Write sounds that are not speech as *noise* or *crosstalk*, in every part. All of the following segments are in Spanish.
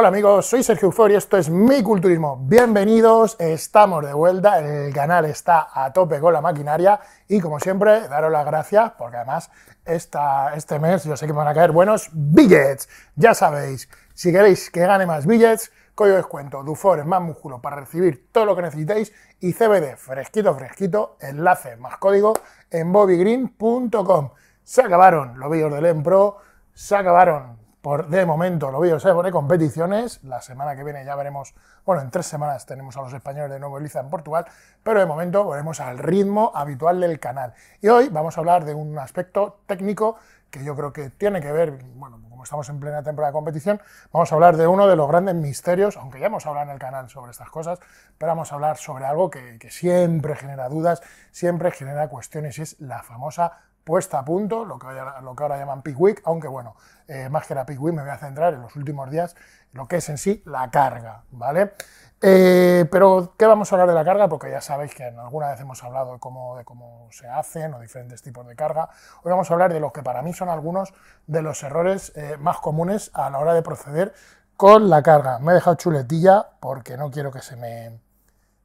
Hola amigos, soy Sergio Ufor y esto es Mi Culturismo. Bienvenidos, estamos de vuelta, el canal está a tope con la maquinaria y como siempre, daros las gracias porque además esta, este mes yo sé que van a caer buenos billets. Ya sabéis, si queréis que gane más billets, código descuento, Dufor más músculo para recibir todo lo que necesitéis y CBD fresquito fresquito, enlace más código en bobbygreen.com. Se acabaron los vídeos del Empro, se acabaron por, de momento lo veo, se pone competiciones. La semana que viene ya veremos, bueno, en tres semanas tenemos a los españoles de nuevo Eliza en Portugal, pero de momento volvemos al ritmo habitual del canal. Y hoy vamos a hablar de un aspecto técnico que yo creo que tiene que ver, bueno, como estamos en plena temporada de competición, vamos a hablar de uno de los grandes misterios, aunque ya hemos hablado en el canal sobre estas cosas, pero vamos a hablar sobre algo que, que siempre genera dudas, siempre genera cuestiones y es la famosa puesta a punto, lo que, ahora, llaman Peak Week, aunque bueno, eh, más que la Peak Week me voy a centrar en los últimos días, lo que es en sí la carga, ¿vale? Eh, pero, ¿qué vamos a hablar de la carga? Porque ya sabéis que alguna vez hemos hablado de cómo, se hacen o diferentes tipos de carga. Hoy vamos a hablar de los que para mí son algunos de los errores eh, más comunes a la hora de proceder con la carga. Me he dejado chuletilla porque no quiero que se me,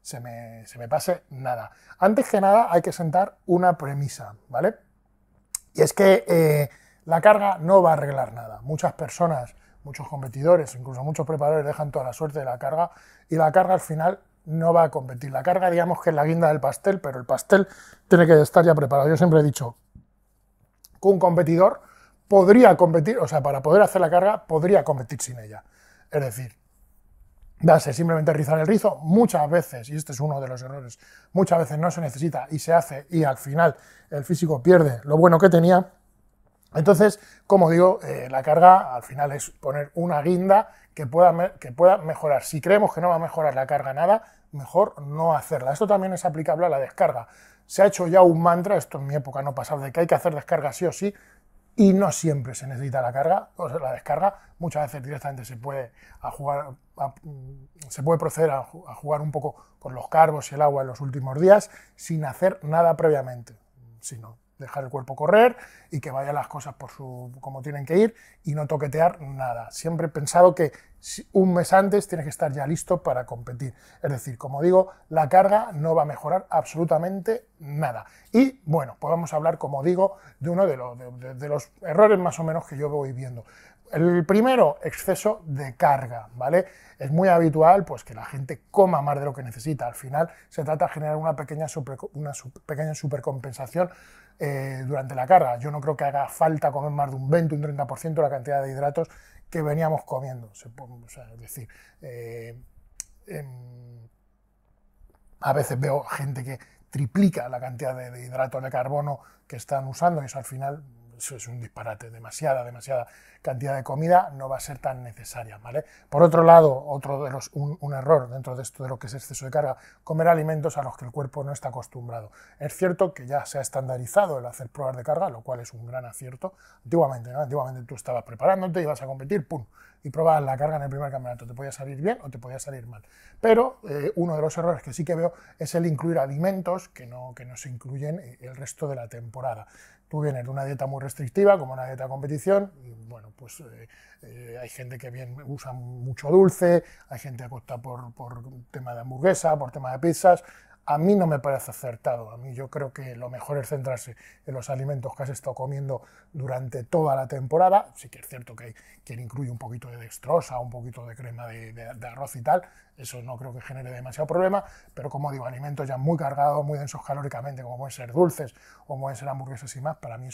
se me pase nada. Antes que nada hay que sentar una premisa, ¿vale? Y es que eh, la carga no va a arreglar nada. Muchas personas, muchos competidores, incluso muchos preparadores dejan toda la suerte de la carga y la carga al final no va a competir. La carga digamos que es la guinda del pastel, pero el pastel tiene que estar ya preparado. Yo siempre he dicho que un competidor podría competir, o sea, para poder hacer la carga, podría competir sin ella. Es decir, darse simplemente rizar el rizo. Muchas veces, y este es uno de los errores, muchas veces no se necesita y se hace y al final el físico pierde lo bueno que tenía. Entonces, como digo, eh, la carga al final es poner una guinda que pueda, que pueda mejorar. Si creemos que no va a mejorar la carga nada, mejor no hacerla. Esto también es aplicable a la descarga. Se ha hecho ya un mantra, esto en mi época no pasaba, de que hay que hacer descarga sí o sí, y no siempre se necesita la carga, o la descarga, muchas veces directamente se puede, jugar, mm, se puede proceder a, jugar un poco con los carbos y el agua en los últimos días sin hacer nada previamente, sino dejar el cuerpo correr y que vayan las cosas por su, como tienen que ir y no toquetear nada. Siempre he pensado que un mes antes tienes que estar ya listo para competir. Es decir, como digo, la carga no va a mejorar absolutamente nada. Y bueno, pues vamos a hablar, como digo, de uno de los, errores más o menos que yo voy viendo. El primero, exceso de carga, ¿vale? Es muy habitual pues, que la gente coma más de lo que necesita. Al final se trata de generar una pequeña, una pequeña supercompensación eh, durante la carga. Yo no creo que haga falta comer más de un 20, un 30% de la cantidad de hidratos que veníamos comiendo. es decir, eh, em, a veces veo gente que triplica la cantidad de, de hidratos de carbono que están usando y eso al final eso es un disparate, demasiada, demasiada cantidad de comida no va a ser tan necesaria, ¿vale? Por otro lado, otro de los, un, error dentro de esto de lo que es exceso de carga, comer alimentos a los que el cuerpo no está acostumbrado. Es cierto que ya se ha estandarizado el hacer pruebas de carga, lo cual es un gran acierto. Antiguamente, Antiguamente tú estabas preparándote, y ibas a competir, ¡pum! y probar la carga en el primer campeonato. Te podía salir bien o te podía salir mal. Pero eh, uno de los errores que sí que veo es el incluir alimentos que no, que no se incluyen eh, el resto de la temporada. Tú vienes de una dieta muy restrictiva, como una dieta competición, y bueno, pues eh, hay gente que bien usa mucho dulce, hay gente que apuesta por, por tema de hamburguesa, por tema de pizzas, a mí no me parece acertado. A mí yo creo que lo mejor es centrarse en los alimentos que has estado comiendo durante toda la temporada. Sí que es cierto que hay quien incluye un poquito de dextrosa, un poquito de crema de, de arroz y tal. Eso no creo que genere demasiado problema, pero como digo, alimentos ya muy cargados, muy densos calóricamente, como pueden ser dulces o pueden ser hamburguesas y más, para mí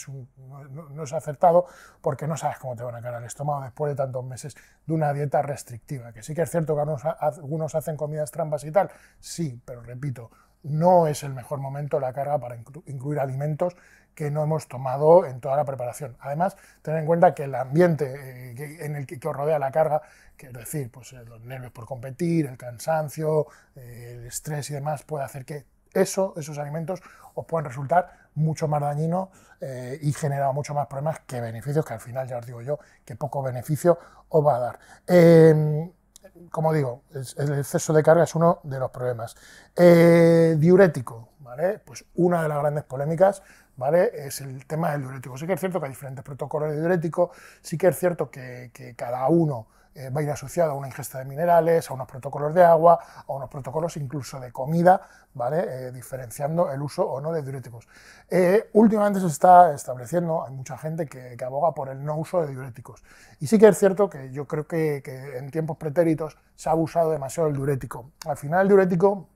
no, es acertado porque no sabes cómo te van a cargar el estómago después de tantos meses de una dieta restrictiva. Que sí que es cierto que algunos, algunos hacen comidas trampas y tal, sí, pero repito, no es el mejor momento la carga para incluir alimentos que no hemos tomado en toda la preparación. Además, tener en cuenta que el ambiente eh, en el que, os rodea la carga, es decir, pues, eh, los nervios por competir, el cansancio, eh, el estrés y demás, puede hacer que eso, esos alimentos os puedan resultar mucho más dañinos y generar mucho más problemas que beneficios, que al final ya os digo yo que poco beneficio os va a dar. Em, como digo, el, exceso de carga es uno de los problemas. diurético, ¿vale? Pues una de las grandes polémicas es el tema del diurético. Sí que es cierto que hay diferentes protocolos de diurético, sí que es cierto que, cada uno eh, va a ir asociado a una ingesta de minerales, a unos protocolos de agua, a unos protocolos incluso de comida, ¿vale? Eh, diferenciando el uso o no de diuréticos. Eh, últimamente se está estableciendo, hay mucha gente que, aboga por el no uso de diuréticos. Y sí que es cierto que yo creo que, en tiempos pretéritos se ha abusado demasiado del diurético. Al final el diurético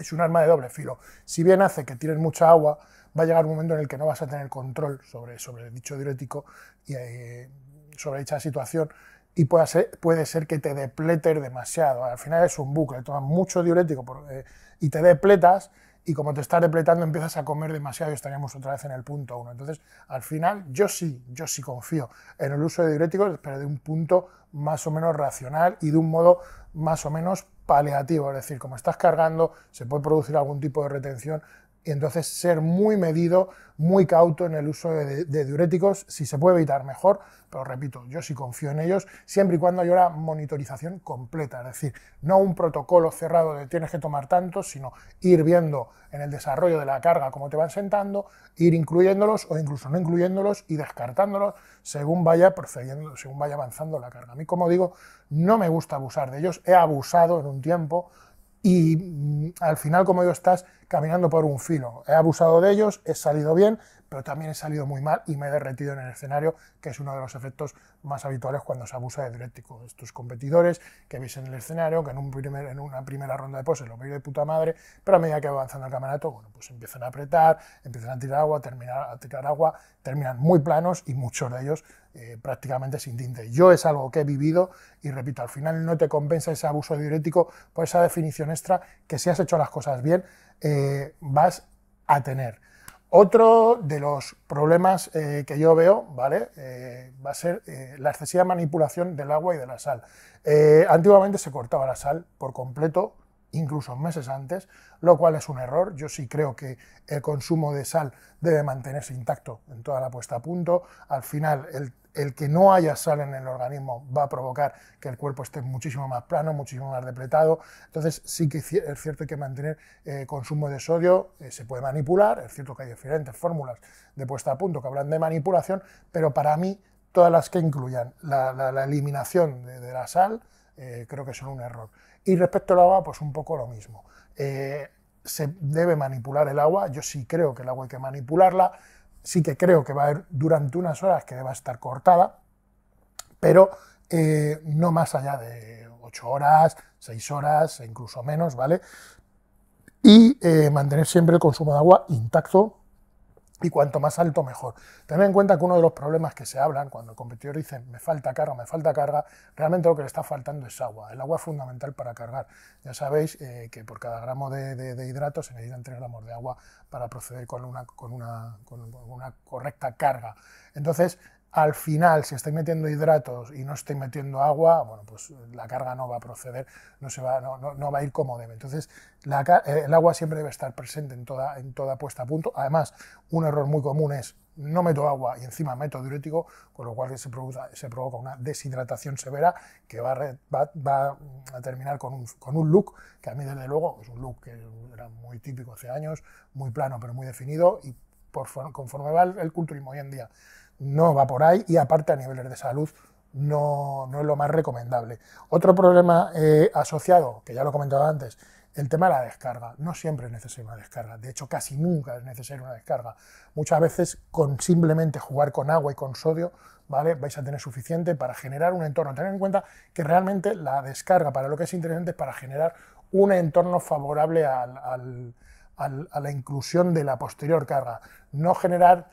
es un arma de doble filo. Si bien hace que tires mucha agua, va a llegar un momento en el que no vas a tener control sobre, sobre dicho diurético y eh, sobre dicha situación y puede ser, puede ser que te depletes demasiado. Al final es un bucle, tomas mucho diurético eh, y te depletas y como te estás depletando empiezas a comer demasiado y estaríamos otra vez en el punto 1. Entonces, al final, yo sí, yo sí confío en el uso de diuréticos, pero de un punto más o menos racional y de un modo más o menos paliativo. Es decir, como estás cargando, se puede producir algún tipo de retención, y entonces ser muy medido, muy cauto en el uso de, diuréticos, si se puede evitar mejor, pero repito, yo sí confío en ellos, siempre y cuando haya una monitorización completa, es decir, no un protocolo cerrado de tienes que tomar tantos, sino ir viendo en el desarrollo de la carga cómo te van sentando, ir incluyéndolos o incluso no incluyéndolos y descartándolos según vaya procediendo, según vaya avanzando la carga. A mí, como digo, no me gusta abusar de ellos, he abusado en un tiempo, y mm, al final, como yo estás caminando por un filo. He abusado de ellos, he salido bien, pero también he salido muy mal y me he derretido en el escenario, que es uno de los efectos más habituales cuando se abusa de diurético. Estos competidores que veis en el escenario, que en, una primera ronda de poses lo veis de puta madre, pero a medida que va avanzando el campeonato, bueno, pues empiezan a apretar, empiezan a tirar agua, terminan a tirar agua, terminan muy planos y muchos de ellos eh, prácticamente sin tinte. Yo es algo que he vivido y repito, al final no te compensa ese abuso diurético por esa definición extra que si has hecho las cosas bien, eh, vas a tener. Otro de los problemas eh, que yo veo ¿vale? Eh, va a ser eh, la excesiva manipulación del agua y de la sal. antiguamente se cortaba la sal por completo, incluso meses antes, lo cual es un error. Yo sí creo que el consumo de sal debe mantenerse intacto en toda la puesta a punto. Al final, el, el que no haya sal en el organismo va a provocar que el cuerpo esté muchísimo más plano, muchísimo más depletado. Entonces sí que es cierto que mantener eh, consumo de sodio, eh, se puede manipular, es cierto que hay diferentes fórmulas de puesta a punto que hablan de manipulación, pero para mí todas las que incluyan la, eliminación de, la sal eh, creo que son un error. Y respecto al agua, pues un poco lo mismo. se debe manipular el agua, yo sí creo que el agua hay que manipularla sí que creo que va a haber durante unas horas que a estar cortada, pero eh, no más allá de 8 horas, 6 horas e incluso menos, ¿vale? Y eh, mantener siempre el consumo de agua intacto y cuanto más alto mejor. Ten en cuenta que uno de los problemas que se hablan cuando el competidor dice me falta carga, me falta carga, realmente lo que le está faltando es agua. El agua es fundamental para cargar. Ya sabéis eh, que por cada gramo de, de, hidrato se necesitan 3 gramos de agua para proceder con una, con una, con una correcta carga. Entonces, al final, si estoy metiendo hidratos y no estoy metiendo agua, bueno, pues la carga no va a proceder, no, se va, no, va a ir como debe. Entonces, eh, el agua siempre debe estar presente en toda, en puesta a punto. Además, un error muy común es no meto agua y encima meto diurético, con lo cual se, se provoca una deshidratación severa que va, a, terminar con un, look, que a mí desde luego es un look que era muy típico hace años, muy plano pero muy definido conforme va el, culturismo hoy en día, no va por ahí y aparte a niveles de salud no, no es lo más recomendable. Otro problema eh, asociado, que ya lo he comentado antes, el tema de la descarga. No siempre es necesaria una descarga. De hecho, casi nunca es necesaria una descarga. Muchas veces con simplemente jugar con agua y con sodio, ¿vale? Vais a tener suficiente para generar un entorno. Tened en cuenta que realmente la descarga para lo que es interesante es para generar un entorno favorable al a la inclusión de la posterior carga, no generar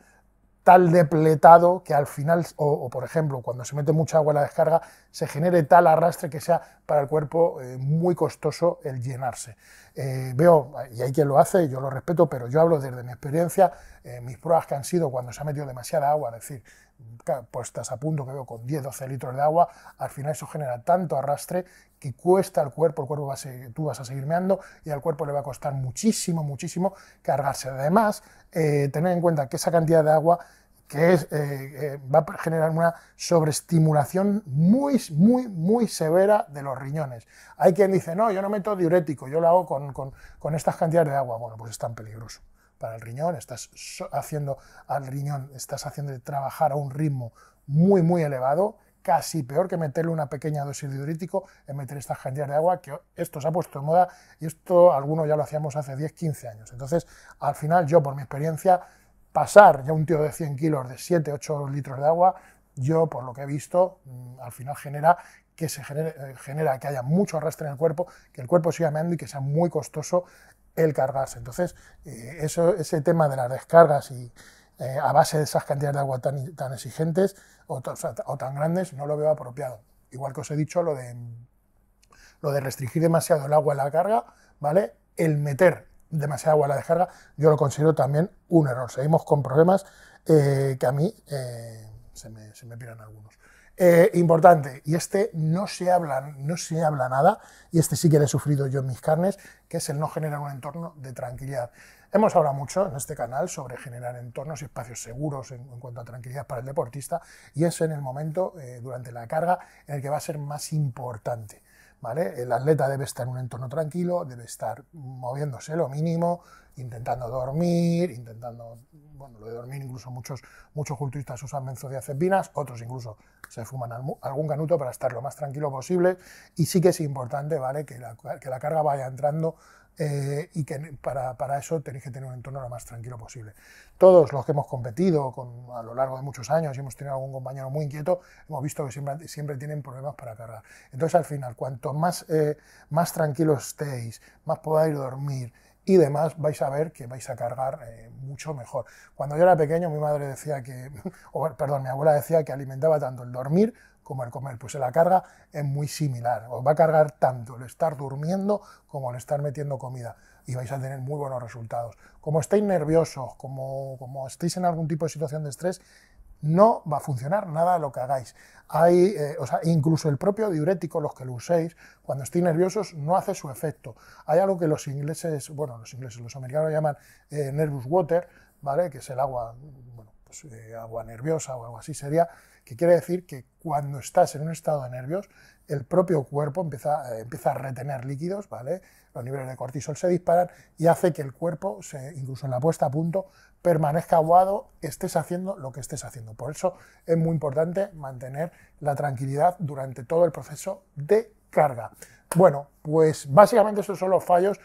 tal depletado que al final, o, o por ejemplo, cuando se mete mucha agua en la descarga, se genere tal arrastre que sea para el cuerpo eh, muy costoso el llenarse. Eh, veo, y hay quien lo hace, yo lo respeto, pero yo hablo desde mi experiencia, eh, mis pruebas que han sido cuando se ha metido demasiada agua, es decir, puestas a punto que veo con 10, 12 litros de agua, al final eso genera tanto arrastre que cuesta al cuerpo, el cuerpo va a seguir, tú vas a seguir meando y al cuerpo le va a costar muchísimo, muchísimo cargarse. Además, tener en cuenta que esa cantidad de agua que eh, eh, va a generar una sobreestimulación muy, muy, muy severa de los riñones. Hay quien dice, no, yo no meto diurético, yo lo hago con, estas cantidades de agua. Bueno, pues es tan peligroso para el riñón, estás haciendo al riñón, estás haciendo trabajar a un ritmo muy, muy elevado, casi peor que meterle una pequeña dosis de diurético en meter estas cantidades de agua, que esto se ha puesto en moda y esto algunos ya lo hacíamos hace 10, 15 años. Entonces, al final yo, por mi experiencia, pasar ya un tío de 100 kilos de 7, 8 litros de agua, yo por lo que he visto, mm, al final genera que se eh, genera que haya mucho arrastre en el cuerpo, que el cuerpo siga meando y que sea muy costoso el cargarse. Entonces, eh, eso, ese tema de las descargas y eh, a base de esas cantidades de agua tan, tan exigentes o, tan grandes, no lo veo apropiado. Igual que os he dicho, lo de, lo de restringir demasiado el agua en la carga, ¿vale? El meter demasiada agua a la descarga, yo lo considero también un error. Seguimos con problemas eh, que a mí eh, se, me, se piran algunos. Eh, importante, y este no se, habla, no se habla nada, y este sí que lo he sufrido yo en mis carnes, que es el no generar un entorno de tranquilidad. Hemos hablado mucho en este canal sobre generar entornos y espacios seguros en, cuanto a tranquilidad para el deportista, y es en el momento, durante la carga, en el que va a ser más importante. El atleta debe estar en un entorno tranquilo, debe estar moviéndose lo mínimo, intentando dormir, intentando, bueno, lo de dormir incluso muchos, muchos culturistas usan benzodiazepinas, otros incluso se fuman algún canuto para estar lo más tranquilo posible y sí que es importante, ¿vale? Que la, que la carga vaya entrando eh, y que para, eso tenéis que tener un entorno lo más tranquilo posible. Todos los que hemos competido a lo largo de muchos años y hemos tenido algún compañero muy inquieto, hemos visto que siempre, siempre tienen problemas para cargar. Entonces, al final, cuanto más, eh, más tranquilos estéis, más podáis dormir y demás, vais a ver que vais a cargar eh, mucho mejor. Cuando yo era pequeño, mi madre decía que, *laughs* perdón, mi abuela decía que alimentaba tanto el dormir como el comer. Pues la carga es muy similar, os va a cargar tanto el estar durmiendo como el estar metiendo comida y vais a tener muy buenos resultados. Como estéis nerviosos, como, como estéis en algún tipo de situación de estrés, no va a funcionar nada lo que hagáis. Hay, eh, o sea, incluso el propio diurético, los que lo uséis, cuando estéis nerviosos, no hace su efecto. Hay algo que los ingleses, bueno, los ingleses, los americanos llaman eh, nervous water, ¿vale? Que es el agua, bueno, pues, eh, agua nerviosa o algo así sería, que quiere decir que cuando estás en un estado de nervios, el propio cuerpo empieza, eh, empieza a retener líquidos, ¿vale? Los niveles de cortisol se disparan y hace que el cuerpo, se, incluso en la puesta a punto, permanezca aguado, estés haciendo lo que estés haciendo. Por eso es muy importante mantener la tranquilidad durante todo el proceso de carga. Bueno, pues básicamente esos son los fallos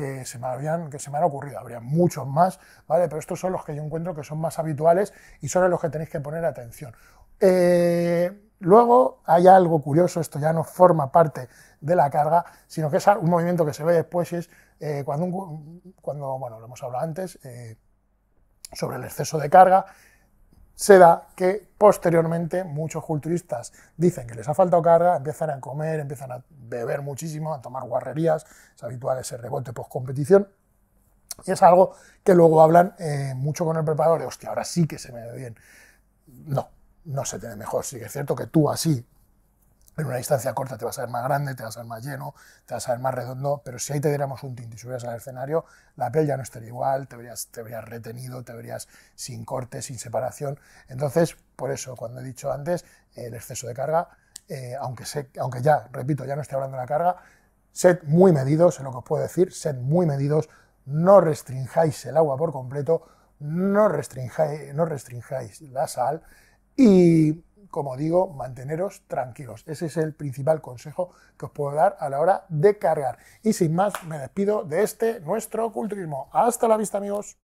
que se me que han ocurrido. Habría muchos más, ¿vale? Pero estos son los que yo encuentro que son más habituales y son los que tenéis que poner atención. Eh, luego hay algo curioso, esto ya no forma parte de la carga, sino que es un movimiento que se ve después es eh, cuando, cuando, bueno, lo hemos hablado antes, eh, sobre el exceso de carga, se da que posteriormente muchos culturistas dicen que les ha faltado carga, empiezan a comer, empiezan a beber muchísimo, a tomar guarrerías, es habitual ese rebote post-competición, y es algo que luego hablan eh, mucho con el preparador, de hostia, ahora sí que se me ve bien. No, no se tiene mejor, sí que es cierto que tú así en una distancia corta te vas a ver más grande, te vas a ver más lleno, te vas a ver más redondo, pero si ahí te diéramos un tinto y subieras al escenario, la piel ya no estaría igual, te verías, te retenido, te verías sin corte, sin separación. Entonces, por eso, cuando he dicho antes, el exceso de carga, eh, aunque, sé, aunque ya, repito, ya no estoy hablando de la carga, sed muy medidos, es lo que os puedo decir, sed muy medidos, no restringáis el agua por completo, no no restringáis la sal y como digo, manteneros tranquilos. Ese es el principal consejo que os puedo dar a la hora de cargar. Y sin más, me despido de este nuestro culturismo. Hasta la vista, amigos.